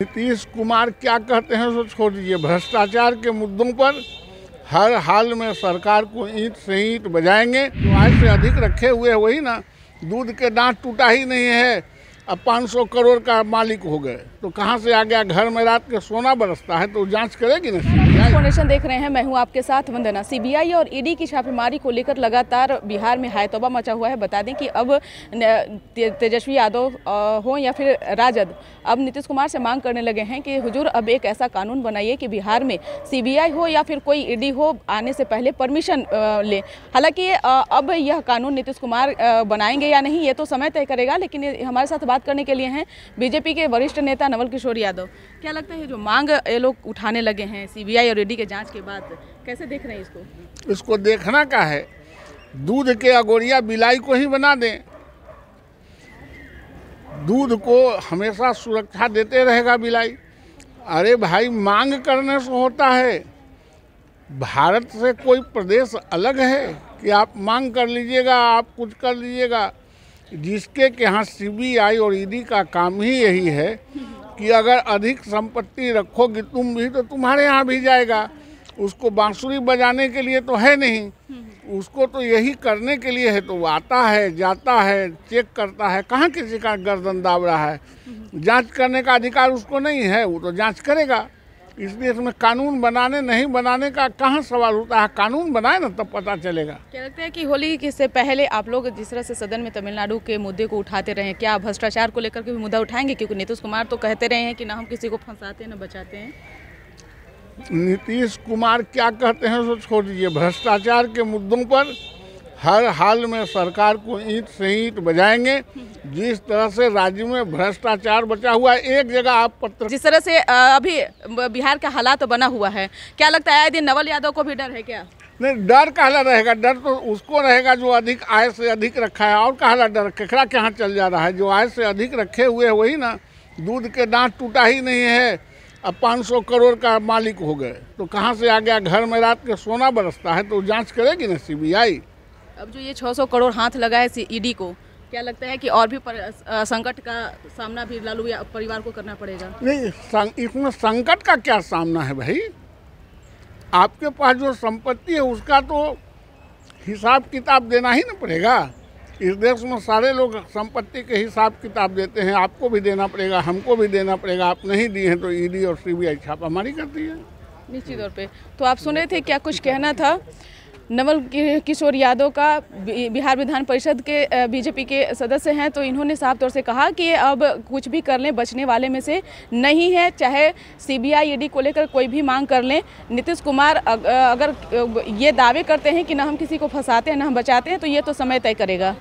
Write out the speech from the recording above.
नीतीश कुमार क्या कहते हैं सो छोड़ दीजिए भ्रष्टाचार के मुद्दों पर हर हाल में सरकार को ईंट से ईंट बजाएंगे जो आज से अधिक रखे हुए वही ना दूध के दांत टूटा ही नहीं है अब 500 करोड़ का मालिक हो गए तो कहाँ से आ गया घर में रात के सोना बरसता है तो जांच करेगी ना कनेक्शन देख रहे हैं मैं हूं आपके साथ वंदना सीबीआई और ईडी e की छापेमारी को लेकर लगातार बिहार में हायतोबा मचा हुआ है बता दें कि अब तेजस्वी यादव हो या फिर राजद अब नीतीश कुमार से मांग करने लगे हैं कि हुजूर अब एक ऐसा कानून बनाइए कि बिहार में सीबीआई हो या फिर कोई ईडी e हो आने से पहले परमिशन ले हालांकि अब यह कानून नीतीश कुमार बनाएंगे या नहीं ये तो समय तय करेगा लेकिन हमारे साथ बात करने के लिए हैं बीजेपी के वरिष्ठ नेता नवल किशोर यादव क्या लगता है जो मांग ये लोग उठाने लगे हैं सीबीआई आयुर्वेदिक के जांच के बाद कैसे देख रहे हैं इसको इसको देखना का है दूध के अगोरिया बिलाई को ही बना दें दूध को हमेशा सुरक्षा देते रहेगा बिलाई अरे भाई मांग करने से होता है भारत से कोई प्रदेश अलग है कि आप मांग कर लीजिएगा आप कुछ कर लीजिएगा जिसके के यहाँ सी और ईडी का काम ही यही है कि अगर अधिक संपत्ति रखोगे तुम भी तो तुम्हारे यहाँ भी जाएगा उसको बांसुरी बजाने के लिए तो है नहीं उसको तो यही करने के लिए है तो वो आता है जाता है चेक करता है कहाँ किसी का गर्दन दाब रहा है जांच करने का अधिकार उसको नहीं है वो तो जांच करेगा इसलिए इसमें कानून बनाने नहीं बनाने का कहाँ सवाल होता है कानून बनाए ना तब पता चलेगा क्या लगता है कि होली से पहले आप लोग जिस तरह से सदन में तमिलनाडु के मुद्दे को उठाते रहे क्या भ्रष्टाचार को लेकर के भी मुद्दा उठाएंगे क्योंकि नीतीश कुमार तो कहते रहे हैं कि ना हम किसी को फंसाते हैं ना बचाते हैं नीतीश कुमार क्या कहते हैं सो छोड़ दीजिए भ्रष्टाचार के मुद्दों पर हर हाल में सरकार को ईंट से ईंट बजाएंगे जिस तरह से राज्य में भ्रष्टाचार बचा हुआ है एक जगह आप पत्र जिस तरह से अभी बिहार का हालात तो बना हुआ है क्या लगता है आए दिन नवल यादव को भी डर है क्या नहीं डर कहला रहेगा डर तो उसको रहेगा जो अधिक आय से अधिक रखा है और कहला डर ककड़ा के यहाँ चल जा रहा है जो आय से अधिक रखे हुए है वही ना दूध के दांत टूटा ही नहीं है अब 500 करोड़ का मालिक हो गए तो कहाँ से आ गया घर में रात के सोना बरसता है तो जांच करेगी ना सीबीआई अब जो ये 600 करोड़ हाथ लगा है ईडी को क्या लगता है कि और भी संकट का सामना भी लालू या परिवार को करना पड़ेगा नहीं सं, इसमें संकट का क्या सामना है भाई आपके पास जो संपत्ति है उसका तो हिसाब किताब देना ही ना पड़ेगा इस देश में सारे लोग संपत्ति के हिसाब किताब देते हैं आपको भी देना पड़ेगा हमको भी देना पड़ेगा आप नहीं दिए हैं तो ईडी और सीबीआई छापामारी करती है निश्चित तौर पे तो आप सुने थे क्या कुछ कहना था नवल किशोर यादव का बिहार विधान परिषद के बीजेपी के सदस्य हैं तो इन्होंने साफ तौर से कहा कि अब कुछ भी कर लें बचने वाले में से नहीं है चाहे सीबीआई ईडी e को लेकर कोई भी मांग कर लें नीतीश कुमार अगर ये दावे करते हैं कि ना हम किसी को फंसाते हैं ना हम बचाते हैं तो ये तो समय तय करेगा